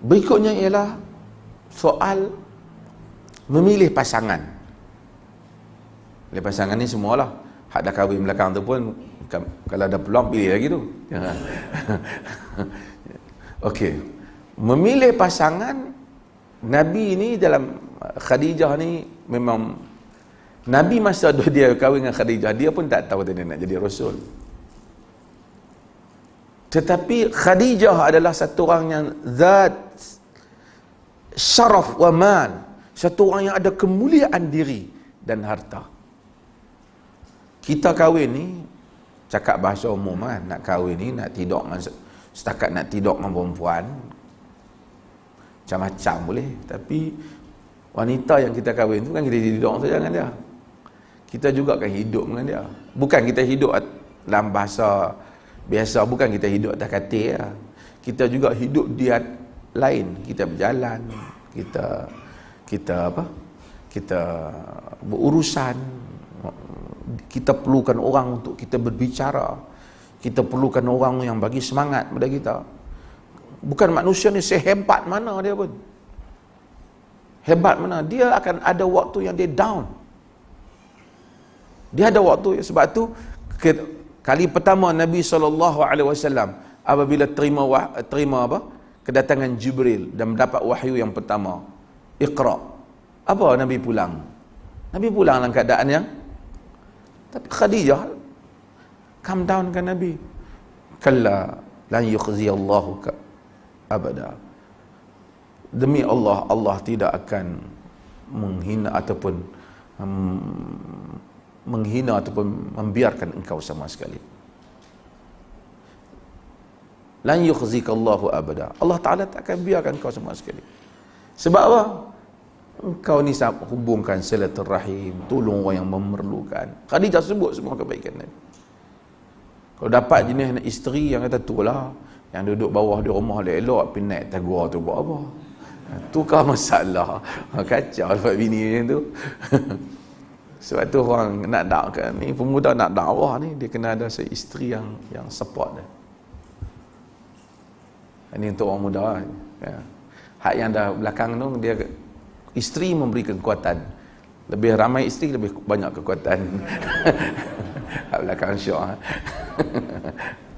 Berikutnya ialah soal memilih pasangan. Memilih pasangan ni semualah. Hak dah kahwin belakang tu pun kalau ada peluang pilih lagi tu. Okey. Memilih pasangan Nabi ni dalam eh, Khadijah ni memang Nabi masa dia kahwin dengan Khadijah dia pun tak tahu dia nak jadi rasul tetapi Khadijah adalah satu orang yang zat syaraf wa man satu orang yang ada kemuliaan diri dan harta kita kahwin ni cakap bahasa umum kan nak kahwin ni nak tidur setakat nak tidur dengan perempuan macam-macam boleh tapi wanita yang kita kahwin tu kan kita tidur saja dengan dia kita juga akan hidup dengan dia bukan kita hidup dalam bahasa biasa bukan kita hidup atas katil ya. kita juga hidup di lain kita berjalan kita kita apa kita berurusan kita perlukan orang untuk kita berbicara kita perlukan orang yang bagi semangat pada kita bukan manusia ni sehebat mana dia pun hebat mana dia akan ada waktu yang dia down dia ada waktu sebab tu kali pertama Nabi saw. alaihi wasallam apabila terima terima apa kedatangan Jibril dan mendapat wahyu yang pertama Iqra apa Nabi pulang Nabi pulang dalam keadaan yang tapi Khadijah calm down kan Nabi kalla lan yukhzi Allah ka abada demi Allah Allah tidak akan menghina ataupun um, menghina ataupun membiarkan engkau sama sekali lan yukhzikallahu abada Allah Ta'ala tak akan biarkan engkau sama sekali sebab apa? engkau ni hubungkan salatul rahim tolong orang yang memerlukan Khadijah sebut semua kebaikan Nabi kalau dapat jenis isteri yang kata tu lah yang duduk bawah di rumah dia elok tapi naik tagua tu buat apa ha, tukar masalah ha, kacau lepas bini macam tu sebab tu orang nak dakwah ni pemuda nak dakwah ni dia kena ada seisteri yang yang support dia ini untuk orang muda ya. hak yang dah belakang tu dia isteri memberi kekuatan lebih ramai isteri lebih banyak kekuatan hak belakang syok ha.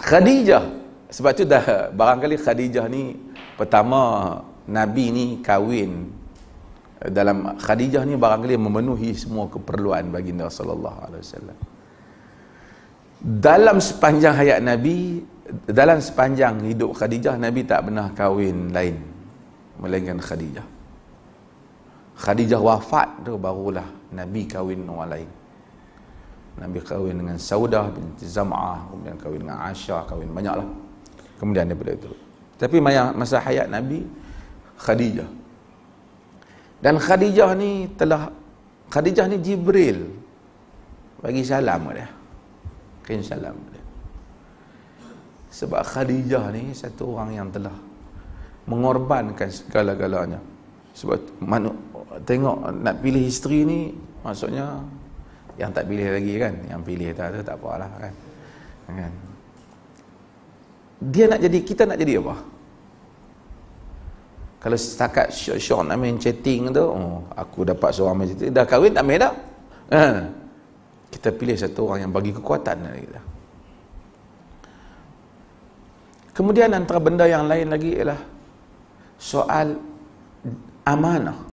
Khadijah sebab tu dah barangkali Khadijah ni pertama Nabi ni kahwin dalam Khadijah ni barangkali memenuhi semua keperluan baginda sallallahu alaihi wasallam. Dalam sepanjang hayat Nabi, dalam sepanjang hidup Khadijah Nabi tak pernah kahwin lain melainkan Khadijah. Khadijah wafat tu barulah Nabi kahwin orang lain. Nabi kahwin dengan Saudah binti Zam'ah kemudian kahwin dengan Aisyah kahwin banyaklah kemudian daripada itu tapi masa hayat Nabi Khadijah dan Khadijah ni telah Khadijah ni Jibril bagi salam dia kain salam dia sebab Khadijah ni satu orang yang telah mengorbankan segala-galanya sebab manu, tengok nak pilih isteri ni maksudnya yang tak pilih lagi kan yang pilih tak tu tak apalah kan kan dia nak jadi kita nak jadi apa kalau setakat syok-syok nak main chatting tu oh, aku dapat seorang main chatting dah kahwin tak main dah ha. kita pilih satu orang yang bagi kekuatan lagi kita kemudian antara benda yang lain lagi ialah soal amanah